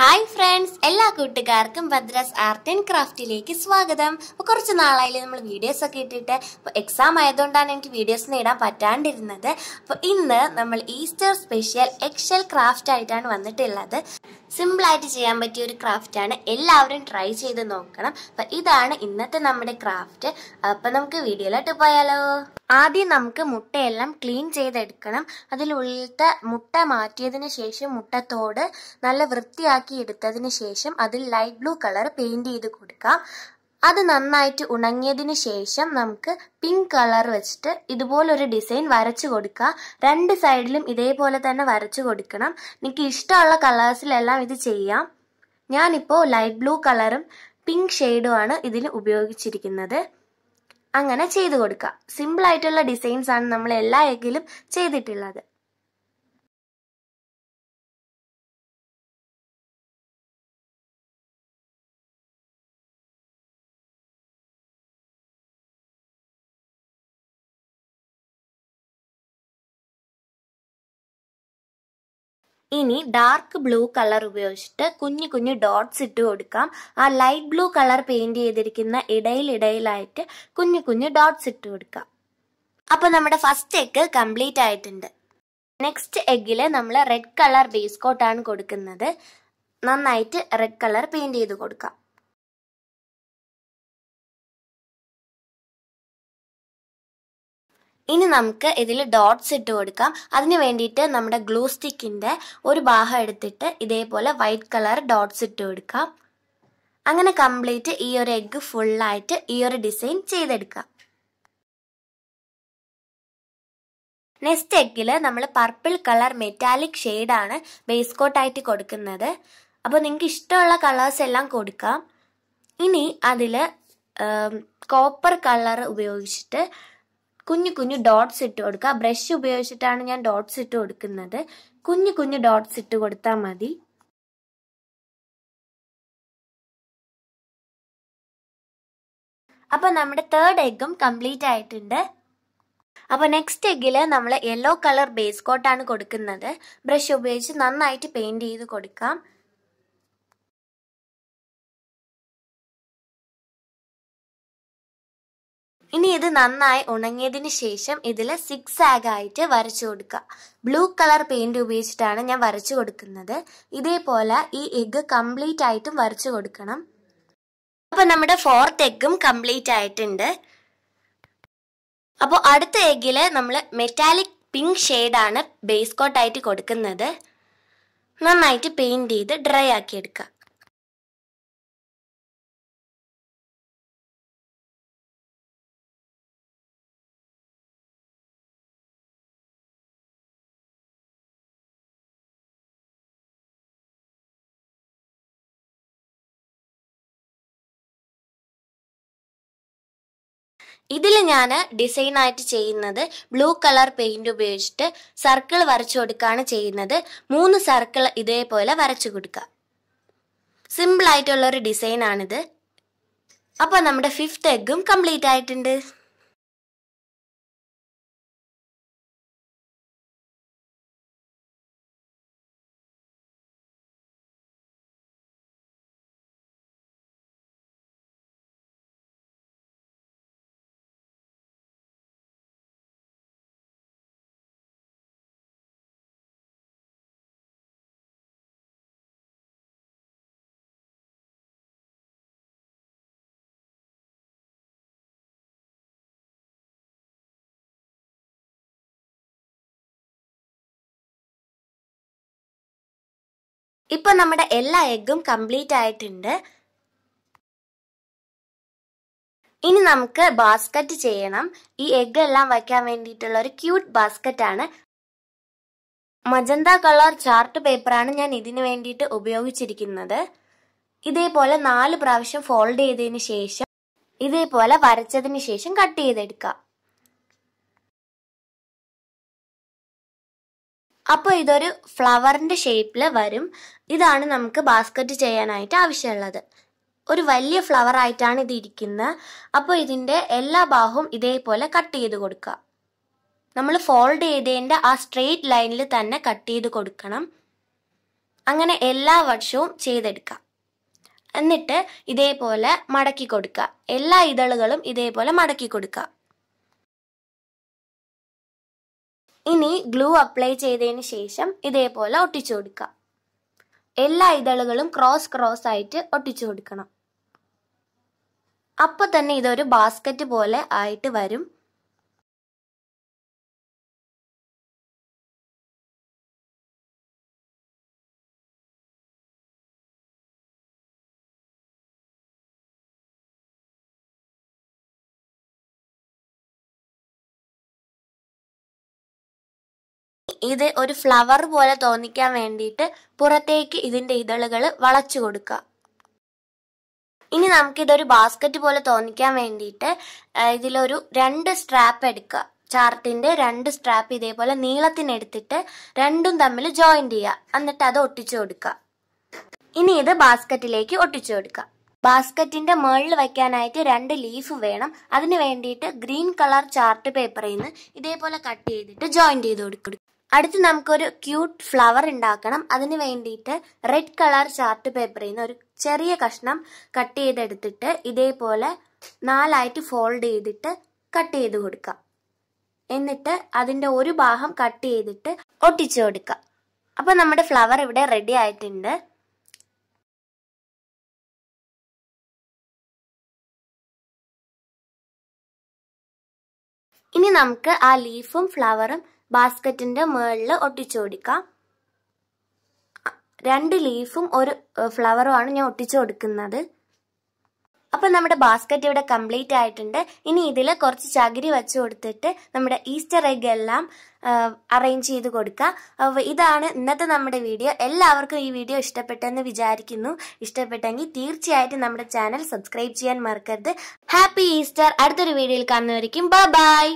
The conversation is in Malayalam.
ഹായ് ഫ്രണ്ട്സ് എല്ലാ കൂട്ടുകാർക്കും ഭദ്രാസ് ആർട്ട് ആൻഡ് ക്രാഫ്റ്റിലേക്ക് സ്വാഗതം അപ്പോൾ കുറച്ച് നാളായി നമ്മൾ വീഡിയോസ് ഒക്കെ ഇട്ടിട്ട് അപ്പോൾ എക്സാം ആയതുകൊണ്ടാണ് എനിക്ക് വീഡിയോസ് നേടാൻ പറ്റാണ്ടിരുന്നത് അപ്പോൾ ഇന്ന് നമ്മൾ ഈസ്റ്റർ സ്പെഷ്യൽ എക്സൽ ക്രാഫ്റ്റ് ആയിട്ടാണ് വന്നിട്ടുള്ളത് സിമ്പിളായിട്ട് ചെയ്യാൻ പറ്റിയ ഒരു ക്രാഫ്റ്റാണ് എല്ലാവരും ട്രൈ ചെയ്ത് നോക്കണം അപ്പൊ ഇതാണ് ഇന്നത്തെ നമ്മുടെ ക്രാഫ്റ്റ് അപ്പൊ നമുക്ക് വീഡിയോയിലോട്ട് പോയാലോ ആദ്യം നമുക്ക് മുട്ടയെല്ലാം ക്ലീൻ ചെയ്തെടുക്കണം അതിലുള്ളത്തെ മുട്ട മാറ്റിയതിന് ശേഷം മുട്ടത്തോട് നല്ല വൃത്തിയാക്കി എടുത്തതിന് ശേഷം അതിൽ ലൈറ്റ് ബ്ലൂ കളർ പെയിന്റ് ചെയ്ത് കൊടുക്കാം അത് നന്നായിട്ട് ഉണങ്ങിയതിന് ശേഷം നമുക്ക് പിങ്ക് കളർ വെച്ചിട്ട് ഇതുപോലൊരു ഡിസൈൻ വരച്ചു കൊടുക്കുക രണ്ട് സൈഡിലും ഇതേപോലെ തന്നെ വരച്ചു കൊടുക്കണം നിങ്ങൾക്ക് ഇഷ്ടമുള്ള കളേഴ്സിലെല്ലാം ഇത് ചെയ്യാം ഞാനിപ്പോൾ ലൈറ്റ് ബ്ലൂ കളറും പിങ്ക് ഷെയ്ഡുമാണ് ഇതിൽ ഉപയോഗിച്ചിരിക്കുന്നത് അങ്ങനെ ചെയ്തു കൊടുക്കുക സിമ്പിളായിട്ടുള്ള ഡിസൈൻസ് ആണ് നമ്മൾ എല്ലാ എഗിലും ചെയ്തിട്ടുള്ളത് ഇനി ഡാർക്ക് ബ്ലൂ കളർ ഉപയോഗിച്ചിട്ട് കുഞ്ഞു കുഞ്ഞു ഡോട്ട്സ് ഇട്ട് കൊടുക്കാം ആ ലൈറ്റ് ബ്ലൂ കളർ പെയിന്റ് ചെയ്തിരിക്കുന്ന ഇടയിലിടയിലായിട്ട് കുഞ്ഞു കുഞ്ഞു ഡോട്ട്സ് ഇട്ട് കൊടുക്കാം അപ്പൊ നമ്മുടെ ഫസ്റ്റ് എഗ് കംപ്ലീറ്റ് ആയിട്ടുണ്ട് നെക്സ്റ്റ് എഗ്ഗിൽ നമ്മൾ റെഡ് കളർ ബേസ് കോട്ടാണ് കൊടുക്കുന്നത് നന്നായിട്ട് റെഡ് കളർ പെയിന്റ് ചെയ്ത് കൊടുക്കാം ഇനി നമുക്ക് ഇതിൽ ഡോട്ട്സ് ഇട്ട് കൊടുക്കാം അതിന് വേണ്ടിയിട്ട് നമ്മുടെ ഗ്ലൂ സ്റ്റിക്കിൻ്റെ ഒരു ഭാഗം എടുത്തിട്ട് ഇതേപോലെ വൈറ്റ് കളർ ഡോട്ട്സ് ഇട്ട് കൊടുക്കാം അങ്ങനെ കംപ്ലീറ്റ് ഈ ഒരു എഗ്ഗ് ഫുള്ളായിട്ട് ഈ ഒരു ഡിസൈൻ ചെയ്തെടുക്കാം നെക്സ്റ്റ് എഗ്ഗിൽ നമ്മൾ പർപ്പിൾ കളർ മെറ്റാലിക് ഷെയ്ഡാണ് ബേസ് കോട്ടായിട്ട് കൊടുക്കുന്നത് അപ്പോൾ നിങ്ങൾക്ക് ഇഷ്ടമുള്ള കളേഴ്സ് എല്ലാം കൊടുക്കാം ഇനി അതിൽ കോപ്പർ കളർ ഉപയോഗിച്ചിട്ട് കുഞ്ഞു കുഞ്ഞു ഡോട്ട്സ് ഇട്ട് കൊടുക്കുക ബ്രഷ് ഉപയോഗിച്ചിട്ടാണ് ഞാൻ ഡോട്ട്സ് ഇട്ട് കൊടുക്കുന്നത് കുഞ്ഞു കുഞ്ഞു ഡോട്ട്സ് ഇട്ട് കൊടുത്താൽ മതി അപ്പോൾ നമ്മുടെ തേർഡ് എഗ്ഗും കംപ്ലീറ്റ് ആയിട്ടുണ്ട് അപ്പോൾ നെക്സ്റ്റ് എഗ്ഗിൽ നമ്മൾ യെല്ലോ കളർ ബേസ് കോട്ടാണ് കൊടുക്കുന്നത് ബ്രഷ് ഉപയോഗിച്ച് നന്നായിട്ട് പെയിന്റ് ചെയ്ത് കൊടുക്കാം ഇനി ഇത് നന്നായി ഉണങ്ങിയതിന് ശേഷം ഇതിൽ സിക്സ് ആയിട്ട് വരച്ചു കൊടുക്കുക ബ്ലൂ കളർ പെയിന്റ് ഉപയോഗിച്ചിട്ടാണ് ഞാൻ വരച്ചു കൊടുക്കുന്നത് ഇതേപോലെ ഈ എഗ്ഗ് കംപ്ലീറ്റ് ആയിട്ടും വരച്ചു കൊടുക്കണം അപ്പോൾ നമ്മുടെ ഫോർത്ത് എഗും കംപ്ലീറ്റ് ആയിട്ടുണ്ട് അപ്പോൾ അടുത്ത എഗില് നമ്മൾ മെറ്റാലിക് പിങ്ക് ഷെയ്ഡാണ് ബേസ് കോട്ടായിട്ട് കൊടുക്കുന്നത് നന്നായിട്ട് പെയിൻറ് ചെയ്ത് ഡ്രൈ ആക്കി എടുക്കുക ഇതിൽ ഞാൻ ഡിസൈനായിട്ട് ചെയ്യുന്നത് ബ്ലൂ കളർ പെയിൻറ് ഉപയോഗിച്ചിട്ട് സർക്കിൾ വരച്ചു കൊടുക്കുകയാണ് ചെയ്യുന്നത് മൂന്ന് സർക്കിൾ ഇതേപോലെ വരച്ചു കൊടുക്കുക സിമ്പിളായിട്ടുള്ളൊരു ഡിസൈനാണിത് അപ്പോൾ നമ്മുടെ ഫിഫ്ത്ത് എഗ്ഗും കംപ്ലീറ്റ് ആയിട്ടുണ്ട് ഇപ്പോൾ നമ്മുടെ എല്ലാ എഗ്ഗും കംപ്ലീറ്റ് ആയിട്ടുണ്ട് ഇനി നമുക്ക് ബാസ്ക്കറ്റ് ചെയ്യണം ഈ എഗ്ഗ് എല്ലാം വയ്ക്കാൻ വേണ്ടിയിട്ടുള്ള ഒരു ക്യൂട്ട് ബാസ്ക്കറ്റ് ആണ് മജന്ത കളർ ചാർട്ട് പേപ്പറാണ് ഞാൻ ഇതിന് വേണ്ടിയിട്ട് ഉപയോഗിച്ചിരിക്കുന്നത് ഇതേപോലെ നാല് പ്രാവശ്യം ഫോൾഡ് ചെയ്തതിന് ശേഷം ഇതേപോലെ വരച്ചതിന് ശേഷം കട്ട് ചെയ്തെടുക്കുക അപ്പോൾ ഇതൊരു ഫ്ലവറിൻ്റെ ഷേപ്പിൽ വരും ഇതാണ് നമുക്ക് ബാസ്ക്കറ്റ് ചെയ്യാനായിട്ട് ആവശ്യമുള്ളത് ഒരു വലിയ ഫ്ലവർ ആയിട്ടാണ് ഇത് ഇരിക്കുന്നത് അപ്പോൾ ഇതിൻ്റെ എല്ലാ ബാഹും ഇതേപോലെ കട്ട് ചെയ്ത് കൊടുക്കുക നമ്മൾ ഫോൾഡ് ചെയ്തതിൻ്റെ ആ സ്ട്രെയിറ്റ് ലൈനിൽ തന്നെ കട്ട് ചെയ്ത് കൊടുക്കണം അങ്ങനെ എല്ലാ വർഷവും ചെയ്തെടുക്കാം എന്നിട്ട് ഇതേപോലെ മടക്കി കൊടുക്കുക എല്ലാ ഇതളുകളും ഇതേപോലെ മടക്കി കൊടുക്കുക ഇനി ഗ്ലൂ അപ്ലൈ ചെയ്തതിന് ശേഷം ഇതേപോലെ ഒട്ടിച്ചു കൊടുക്കുക എല്ലാ ഇതളുകളും ക്രോസ് ക്രോസ് ആയിട്ട് ഒട്ടിച്ചു കൊടുക്കണം അപ്പോൾ തന്നെ ഇതൊരു ബാസ്ക്കറ്റ് പോലെ ആയിട്ട് വരും ഇത് ഒരു ഫ്ലവർ പോലെ തോന്നിക്കാൻ വേണ്ടിയിട്ട് പുറത്തേക്ക് ഇതിന്റെ ഇതളുകൾ വളച്ചു കൊടുക്കുക ഇനി നമുക്കിതൊരു ബാസ്ക്കറ്റ് പോലെ തോന്നിക്കാൻ വേണ്ടിയിട്ട് ഇതിലൊരു രണ്ട് സ്ട്രാപ്പ് എടുക്കുക ചാർട്ടിന്റെ രണ്ട് സ്ട്രാപ്പ് ഇതേപോലെ നീളത്തിനെടുത്തിട്ട് രണ്ടും തമ്മിൽ ജോയിന്റ് ചെയ്യുക എന്നിട്ട് അത് ഒട്ടിച്ചു കൊടുക്കുക ഇനി ഇത് ബാസ്ക്കറ്റിലേക്ക് ഒട്ടിച്ചു കൊടുക്കുക ബാസ്ക്കറ്റിന്റെ മുകളിൽ വയ്ക്കാനായിട്ട് രണ്ട് ലീഫ് വേണം അതിന് വേണ്ടിയിട്ട് ഗ്രീൻ കളർ ചാർട്ട് പേപ്പറിൽ നിന്ന് ഇതേപോലെ കട്ട് ചെയ്തിട്ട് ജോയിൻ ചെയ്ത് കൊടുക്കും അടുത്ത് നമുക്കൊരു ക്യൂട്ട് ഫ്ലവർ ഉണ്ടാക്കണം അതിന് വേണ്ടിയിട്ട് റെഡ് കളർ ചാർട്ട് പേപ്പറിൽ നിന്ന് ഒരു ചെറിയ കഷ്ണം കട്ട് ചെയ്തെടുത്തിട്ട് ഇതേപോലെ നാലായിട്ട് ഫോൾഡ് ചെയ്തിട്ട് കട്ട് ചെയ്ത് കൊടുക്കുക എന്നിട്ട് അതിൻ്റെ ഒരു ഭാഗം കട്ട് ചെയ്തിട്ട് ഒട്ടിച്ചു കൊടുക്കുക അപ്പോൾ നമ്മുടെ ഫ്ലവർ ഇവിടെ റെഡി ആയിട്ടുണ്ട് ഇനി നമുക്ക് ആ ലീഫും ഫ്ലവറും ബാസ്ക്കറ്റിന്റെ മുകളിൽ ഒട്ടിച്ചു കൊടുക്കാം രണ്ട് ലീഫും ഒരു ഫ്ലവറും ആണ് ഞാൻ ഒട്ടിച്ചു കൊടുക്കുന്നത് അപ്പം നമ്മുടെ ബാസ്ക്കറ്റ് ഇവിടെ കംപ്ലീറ്റ് ആയിട്ടുണ്ട് ഇനി ഇതിൽ കുറച്ച് ചകിരി വെച്ച് കൊടുത്തിട്ട് നമ്മുടെ ഈസ്റ്റർ എഗ് എല്ലാം അറേഞ്ച് ചെയ്ത് കൊടുക്കുക അപ്പോൾ ഇതാണ് ഇന്നത്തെ നമ്മുടെ വീഡിയോ എല്ലാവർക്കും ഈ വീഡിയോ ഇഷ്ടപ്പെട്ടെന്ന് വിചാരിക്കുന്നു ഇഷ്ടപ്പെട്ടെങ്കിൽ തീർച്ചയായിട്ടും നമ്മുടെ ചാനൽ സബ്സ്ക്രൈബ് ചെയ്യാൻ മറക്കരുത് ഹാപ്പി ഈസ്റ്റർ അടുത്തൊരു വീഡിയോയിൽ കാണുന്നവരിക്കും ബൈ ബൈ